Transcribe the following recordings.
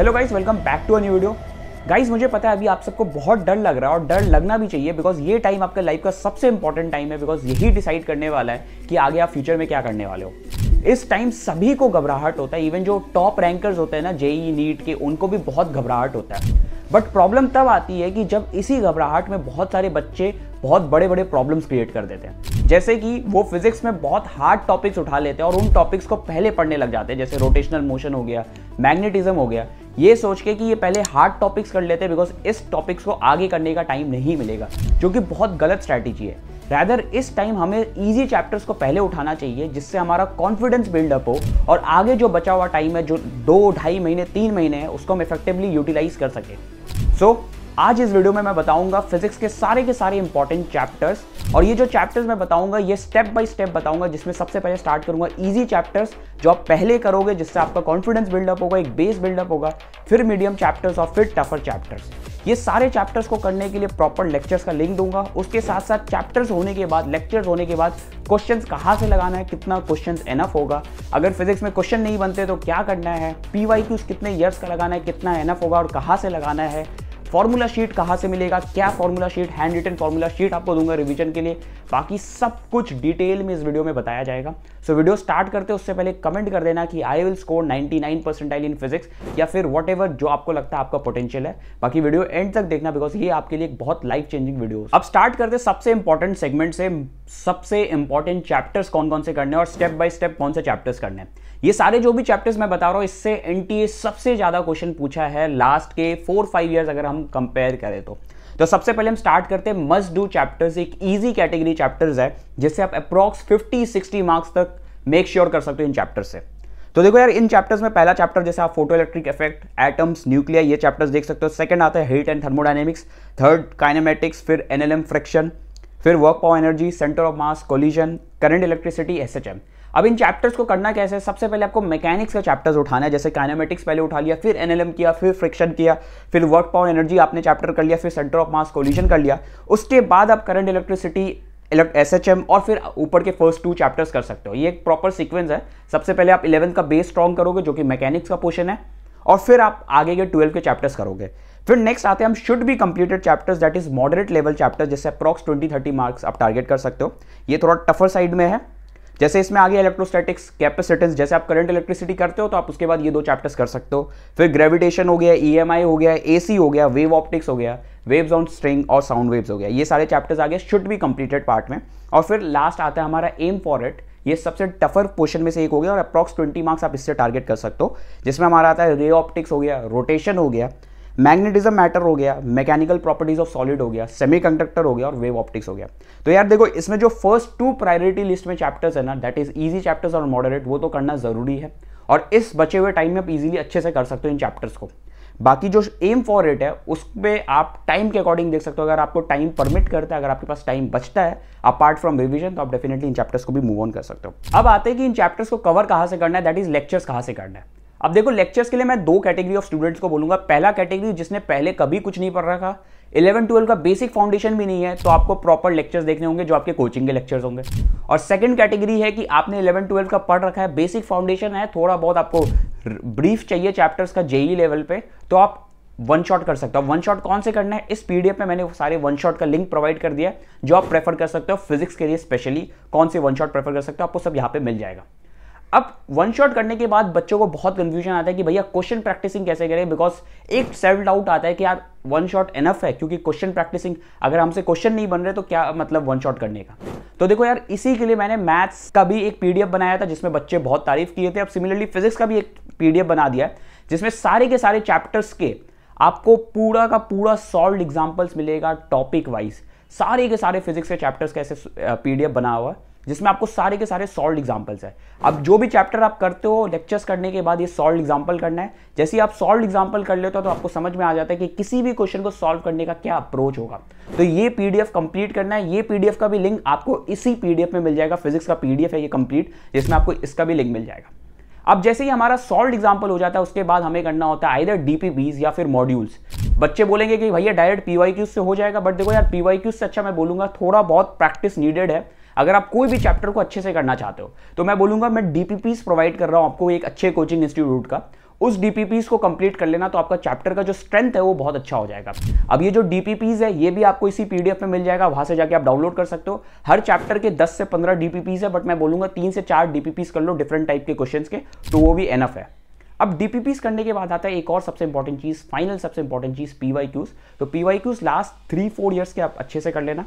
hello guys welcome back to a new video guys मुझे पता है अभी आप सबको बहुत डर लग रहा है और डर लगना भी चाहिए बिकॉज ये टाइम आपके लाइफ का सबसे इंपॉर्टेंट टाइम है बिकॉज यही डिसाइड करने वाला है कि आगे आप फ्यूचर में क्या करने वाले हो इस टाइम सभी को घबराहट होता है इवन जो टॉप रैंकर्स होते हैं ना जेई नीट e, के उनको भी बहुत घबराहट होता है बट प्रॉब्लम तब आती है कि जब इसी घबराहट में बहुत सारे बच्चे बहुत बड़े बड़े प्रॉब्लम्स क्रिएट कर देते हैं जैसे कि वो फिजिक्स में बहुत हार्ड टॉपिक्स उठा लेते हैं और उन टॉपिक्स को पहले पढ़ने लग जाते हैं जैसे रोटेशनल मोशन हो गया मैग्नेटिज्म हो गया ये सोच के कि ये पहले हार्ड टॉपिक्स कर लेते हैं बिकॉज इस टॉपिक्स को आगे करने का टाइम नहीं मिलेगा जो कि बहुत गलत स्ट्रैटेजी है रैदर इस टाइम हमें इजी चैप्टर्स को पहले उठाना चाहिए जिससे हमारा कॉन्फिडेंस बिल्डअप हो और आगे जो बचा हुआ टाइम है जो दो ढाई महीने तीन महीने है उसको हम इफेक्टिवली यूटिलाइज कर सकें सो so, आज इस वीडियो में मैं बताऊंगा फिजिक्स के सारे के सारे इंपॉर्टेंट चैप्टर्स और ये जो चैप्टर्स मैं बताऊंगा ये स्टेप बाय स्टेप बताऊंगा जिसमें सबसे पहले स्टार्ट करूंगा इजी चैप्टर्स जो आप पहले करोगे जिससे आपका कॉन्फिडेंस बिल्डअप होगा एक बेस बिल्डअप होगा फिर मीडियम चैप्टर्स और फिर टफर चैप्टर्स ये सारे चैप्टर्स को करने के लिए प्रॉपर लेक्चर्स का लिंक दूंगा उसके साथ साथ चैप्टर्स होने के बाद लेक्चर्स होने के बाद क्वेश्चंस कहाँ से लगाना है कितना क्वेश्चंस एनफ होगा अगर फिजिक्स में क्वेश्चन नहीं बनते तो क्या करना है पी वाई कितने ईयर्स का लगाना है कितना एनफ होगा और कहाँ से लगाना है फॉर्मूला शीट कहाँ से मिलेगा क्या formula sheet handwritten formula sheet आपको दूंगा रिविजन के लिए बाकी सब कुछ डिटेल में इस वीडियो में बताया जाएगा सो so, वीडियो स्टार्ट करते उससे पहले कमेंट कर देना कि I will score 99 percentile in physics या फिर वट जो आपको लगता है आपका पोटेंशियल है बाकी वीडियो एंड तक देखना बिकॉज ये आपके लिए एक बहुत लाइफ चेंजिंग वीडियो अब स्टार्ट करते सबसे इंपॉर्टेंट सेगमेंट से सबसे इंपॉर्टेंट चैप्टर्स कौन कौन से करने और स्टेप बाय स्टेप कौन से चैप्टर्स करने ये सारे जो भी चैप्टर्स मैं बता रहा हूँ इससे एनटीए सबसे ज्यादा क्वेश्चन पूछा है लास्ट के फोर फाइव ईयर्स अगर हम कंपेयर करें तो तो सबसे पहले हम स्टार्ट करते हैं मस्ट डू चैप्टर्स एक इजी कैटेगरी चैप्टर्स है जिससे आप अप्रॉक्स 50 60 मार्क्स तक मेक श्योर sure कर सकते हो इन चैप्टर से तो देखो यार इन चैप्टर्स में पहला चैप्टर जैसे आप photoelectric effect atoms nuclear ये चैप्टर्स देख सकते हो सेकंड आता है heat and thermodynamics third kinematics फिर एनएलएम फ्रिक्शन फिर work power energy centre of mass collision current electricity SHM अब इन चैप्टर्स को करना कैसे है सबसे पहले आपको मैकेनिक्स का चैप्टर्स उठाना है जैसे काइनामेटिक्स पहले उठा लिया फिर एनएलएम किया फिर फ्रिक्शन किया फिर वर्क पावर एनर्जी आपने चैप्टर कर लिया फिर सेंटर ऑफ मास कोल्यूशन कर लिया उसके बाद आप current electricity S H M और फिर ऊपर के फर्स्ट टू चैप्टर्स कर सकते हो ये एक प्रॉपर सीक्वेंस है सबसे पहले आप इलेवंथ का बेस स्ट्रॉन्ग करोगे जो कि मैकेनिक्स का पोर्शन है और फिर आप आगे के ट्वेल्व के चैप्टर्स करोगे फिर नेक्स्ट आते हैं हम should be completed chapters that is moderate level chapter जैसे अप्रॉक्स ट्वेंटी थर्टी मार्क्स आप टारगेट कर सकते हो ये थोड़ा टफर साइड में है जैसे इसमें आ गया इलेक्ट्रोस्टैटिक्स कैपेसिटेंस जैसे आप करंट इलेक्ट्रिसिटी करते हो तो आप उसके बाद ये दो चैप्टर्स कर सकते हो फिर ग्रेविटेशन हो गया ई e हो गया ए हो गया वेव ऑप्टिक्स हो गया वेव्स ऑन स्ट्रिंग और साउंड वेव्स हो गया ये सारे चैप्टर्स आगे शुड बी कंप्लीटेड पार्ट में और फिर लास्ट आता है हमारा एम फॉर इट ये सबसे टफर पोर्शन में से एक हो गया और अप्रॉक्स 20 मार्क्स आप इससे टारगेट कर सकते हो जिसमें हमारा आता है रे ऑप्टिक्स हो गया रोटेशन हो गया मैग्नेटिज्म मैटर हो गया मैकेनिकल प्रॉपर्टीज ऑफ सॉलिड हो गया सेमीकंडक्टर हो गया और वेव ऑप्टिक्स हो गया तो यार देखो इसमें जो फर्स्ट टू प्रायोरिटी लिस्ट में चैप्टर्स है ना दैट इज ईजी चैप्टर्स और मॉडरेट वो तो करना जरूरी है और इस बचे हुए टाइम में आप इजीली अच्छे से कर सकते हो इन चैप्टर्स को बाकी जो एम फॉर रेट है उस पर आप टाइम के अकॉर्डिंग देख सकते हो अगर आपको टाइम परमिट करता है अगर आपके पास टाइम बचता है अपार्ट फ्रॉम रिविजन तो आप डेफिनेटली इन चैप्टर्स को भी मूव ऑन कर सकते हो अब आते हैं कि इन चैप्टर्स को कवर कहाँ से करना है दैट इज लेक्चर्स कहाँ से करना है अब देखो लेक्चर्स के लिए मैं दो कैटेगरी ऑफ स्टूडेंट्स को बोलूंगा पहला कैटेगरी जिसने पहले कभी कुछ नहीं पढ़ रखा इलेवन ट्वेल्व का बेसिक फाउंडेशन भी नहीं है तो आपको प्रॉपर लेक्चर्स देखने होंगे जो आपके कोचिंग के लेक्चर्स होंगे और सेकंड कैटेगरी है कि आपने इलेवन ट्वेल्व का पढ़ रखा है बेसिक फाउंडेशन है थोड़ा बहुत आपको ब्रीफ चाहिए चैप्टर्स का जेई लेवल e पे तो आप वन शॉट कर सकते हो वन शॉट कौन से करना है इस पीडीएफ में मैंने सारे वन शॉट का लिंक प्रोवाइड कर दिया जो आप प्रेफर कर सकते हो फिजिक्स के लिए स्पेशली कौन से वन शॉट प्रेफर कर सकते हो आपको सब यहाँ पे मिल जाएगा अब वन शॉट करने के बाद बच्चों को बहुत कंफ्यूजन आता है कि भैया क्वेश्चन प्रैक्टिसिंग कैसे करें बिकॉज एक सेल्फ डाउट आता है कि यार वन शॉट एनफ है क्योंकि क्वेश्चन प्रैक्टिसिंग अगर हमसे क्वेश्चन नहीं बन रहे तो क्या मतलब वन शॉट करने का तो देखो यार इसी के लिए मैंने मैथ्स का भी एक पीडीएफ बनाया था जिसमें बच्चे बहुत तारीफ किए थे अब सिमिलरली फिजिक्स का भी एक पीडीएफ बना दिया है जिसमें सारे के सारे चैप्टर्स के आपको पूरा का पूरा सॉल्व एग्जाम्पल्स मिलेगा टॉपिक वाइज सारे के सारे फिजिक्स के चैप्टर्स कैसे ऐसे पीडीएफ बना हुआ है जिसमें आपको सारे के सारे सॉल्ड एग्जाम्पल्स है अब जो भी चैप्टर आप करते हो लेक्चर्स करने के बाद ये सॉल्ड एग्जाम्पल करना है जैसे ही आप सॉल्ड एग्जाम्पल कर लेते हो तो आपको समझ में आ जाता है कि किसी भी क्वेश्चन को सॉल्व करने का क्या अप्रोच होगा तो ये पीडीएफ कंप्लीट करना है ये पीडीएफ का भी लिंक आपको इसी पीडीएफ में मिल जाएगा फिजिक्स का पीडीएफ है ये कंप्लीट जिसमें आपको इसका भी लिंक मिल जाएगा अब जैसे ही हमारा सॉल्व एग्जाम्पल हो जाता है उसके बाद हमें करना होता है आइदर डीपीबीज या फिर मॉड्यूल्स बच्चे बोलेंगे कि भैया डायरेक्ट पीवाई से हो जाएगा बट देखो यार पीवाई से अच्छा मैं बोलूंगा थोड़ा बहुत प्रैक्टिस नीडेड है अगर आप कोई भी चैप्टर को अच्छे से करना चाहते हो तो मैं बोलूंगा मैं डीपीपी प्रोवाइड कर रहा हूं आपको एक अच्छे कोचिंग इंस्टीट्यूट का उस डीपीपीज को कंप्लीट कर लेना तो आपका चैप्टर का जो स्ट्रेंथ है वो बहुत अच्छा हो जाएगा अब ये जो डीपीपीज है ये भी आपको इसी पीडीएफ में मिल जाएगा वहां से जाके आप डाउनलोड कर सकते हो हर चैप्टर के 10 से 15 डीपीपीज है बट मैं बोलूंगा तीन से चार डीपीपीज कर लो डिफरेंट टाइप के क्वेश्चंस के तो वो भी एनफ है अब डीपीपीस करने के बाद आता है एक और सबसे इंपॉर्टेंट चीज़ फाइनल सबसे इंपॉर्टेंट चीज़ पी वाई क्यूज तो P Y Qs last three four years के आप अच्छे से कर लेना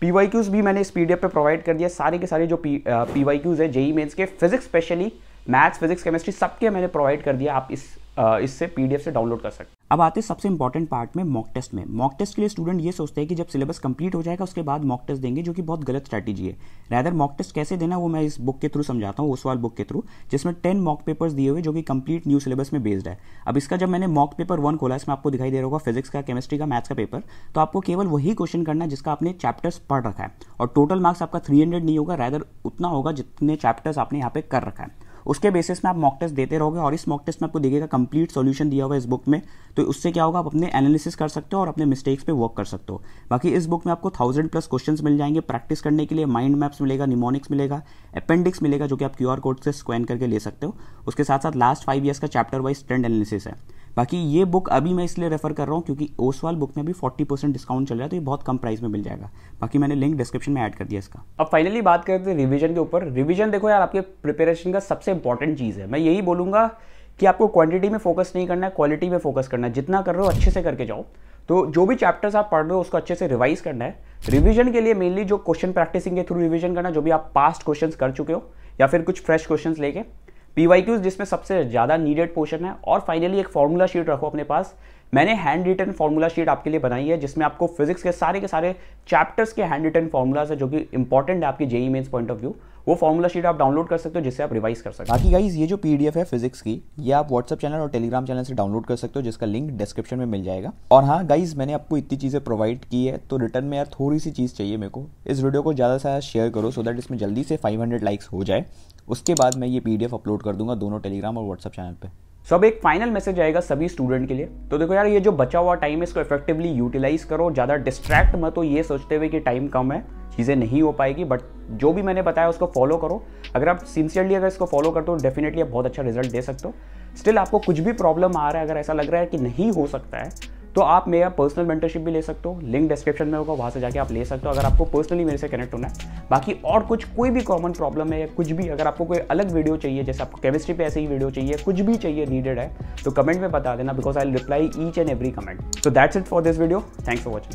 पी वाई क्यूज भी मैंने इस पी डी एफ पर प्रोवाइड कर दिया सारे के सारे जो पी वाई क्यूज है जेई मेन्स के physics specially maths physics chemistry सबके मैंने प्रोवाइड कर दिया आप इस इससे पीडीएफ से डाउनलोड कर सकते हैं अब आते हैं सबसे इंपॉर्टेंट पार्ट में मॉक टेस्ट में मॉक टेस्ट के लिए स्टूडेंट ये सोचते हैं कि जब सिलेबस कंप्लीट हो जाएगा उसके बाद मॉक टेस्ट देंगे जो कि बहुत गलत स्ट्रैटेजी है रैदर मॉक टेस्ट कैसे देना वो मैं इस बुक के थ्रू समझाता हूँ उस वाल बुक के थ्रू जिसमें टेन मॉक पेपर्स दिए हुए जो कि कंप्लीट न्यू सिलेबस में बेस्ड है अब इसका जब मैंने मॉक पेपर वन खोला इसमें आपको दिखाई दे रहा होगा फिजिक्स का केमिस्ट्री का मैथ्स का पेपर तो आपको केवल वही क्वेश्चन करना जिसका आपने चैप्टर्स पढ़ रखा है और टोटल मार्क्स आपका थ्री नहीं होगा रैदर उतना होगा जितने चैप्टर्स आपने यहाँ पे कर रखा है उसके बेसिस में आप मॉक टेस्ट देते रहोगे और इस मॉक टेस्ट में आपको दिखेगा कंप्लीट सॉल्यूशन दिया हुआ है इस बुक में तो उससे क्या होगा आप अपने एनालिसिस कर सकते हो और अपने मिस्टेक्स पे वर्क कर सकते हो बाकी इस बुक में आपको थाउजेंड प्लस क्वेश्चन मिल जाएंगे प्रैक्टिस करने के लिए माइंड मैप्स मिलेगा निमोनिक्स मिलेगा अपेंडिक्स मिलेगा जो कि आप क्यू कोड से स्कैन करके ले सकते हो उसके साथ साथ लास्ट फाइव ईयर्स का चैप्टर वाइज ट्रेंड एनालिसिस है बाकी ये बुक अभी मैं इसलिए रेफर कर रहा हूँ क्योंकि ओसवाल बुक में भी 40 परसेंट डिस्काउंट चल रहा है तो ये बहुत कम प्राइस में मिल जाएगा बाकी मैंने लिंक डिस्क्रिप्शन में ऐड कर दिया इसका अब फाइनली बात करते हैं रिविजन के ऊपर रिविजन देखो यार आपके प्रिपेरेशन का सबसे इंपॉर्टेंट चीज़ है मैं यही बोलूँगा कि आपको क्वांटिटी में फोकस नहीं करना है क्वालिटी में फोकस करना है जितना कर रहे हो अच्छे से करके जाओ तो जो भी चैप्टर्स आप पढ़ रहे हो उसको अच्छे से रिवाइज करना है रिविजन के लिए मेनली जो क्वेश्चन प्रैक्टिसिंग के थ्रू रिवीजन करना जो भी आप पास्ट क्वेश्चन कर चुके हो या फिर कुछ फ्रेश क्वेश्चन लेके पी वाई क्यूज जिसमें सबसे ज़्यादा नीडेड पोर्शन है और फाइनली एक फार्मूला शीट रखो अपने पास मैंने हैंड रिटन फार्मूला शीट आपके लिए बनाई है जिसमें आपको फिजिक्स के सारे के सारे चैप्टर्स के हैंड रिटन फार्मूलाज है जो कि इंपॉर्टेंट है आपकी JEE Mains point of view वो फॉर्मूला शीट आप डाउनलोड कर सकते हो जिससे आप रिवाइज कर सकते हो बाकी गाइज ये जो पीडीएफ है फिजिक्स की ये आप व्हाट्सअप चैनल और टेलीग्राम चैनल से डाउनलोड कर सकते हो जिसका लिंक डिस्क्रिप्शन में मिल जाएगा और हाँ गाइज मैंने आपको इतनी चीज़ें प्रोवाइड की है तो रिटर्न में यार थोड़ी सी चीज़ चाहिए मेरे को इस वीडियो को ज़्यादा से ज़्यादा शेयर करो सो दैट इसमें जल्दी से हंड्रेड लाइक्स हो जाए उसके बाद मैं ये पीडीएफ अपलोड कर दूंगा दोनों टेलीग्राम और व्हाट्सअप चैनल पर सो अब एक फाइनल मैसेज आएगा सभी स्टूडेंट के लिए तो देखो यार ये जो बचा हुआ टाइम है इसको इफेक्टिवली यूटिलाइज करो ज़्यादा डिस्ट्रैक्ट मत हो ये सोचते हुए कि टाइम कम है चीज़ें नहीं हो पाएगी बट जो भी मैंने बताया उसको फॉलो करो अगर आप सिंसियरली अगर इसको फॉलो करते हो डेफिनेटली आप बहुत अच्छा रिजल्ट दे सकते हो स्टिल आपको कुछ भी प्रॉब्लम आ रहा है अगर ऐसा लग रहा है कि नहीं हो सकता है तो आप मेरा पर्सनल मेंटरशिप भी ले सकते हो लिंक डिस्क्रिप्शन में होगा वहाँ से जाके आप ले सकते हो अगर आपको पर्सनली मेरे से कनेक्ट होना है बाकी और कुछ कोई भी कॉमन प्रॉब्लम है या कुछ भी अगर आपको कोई अलग वीडियो चाहिए जैसे आपको केमिस्ट्री पे ऐसे ही वीडियो चाहिए कुछ भी चाहिए नीडेड है तो कमेंट में बता देना because I reply each and every comment so that's it for this video thanks for watching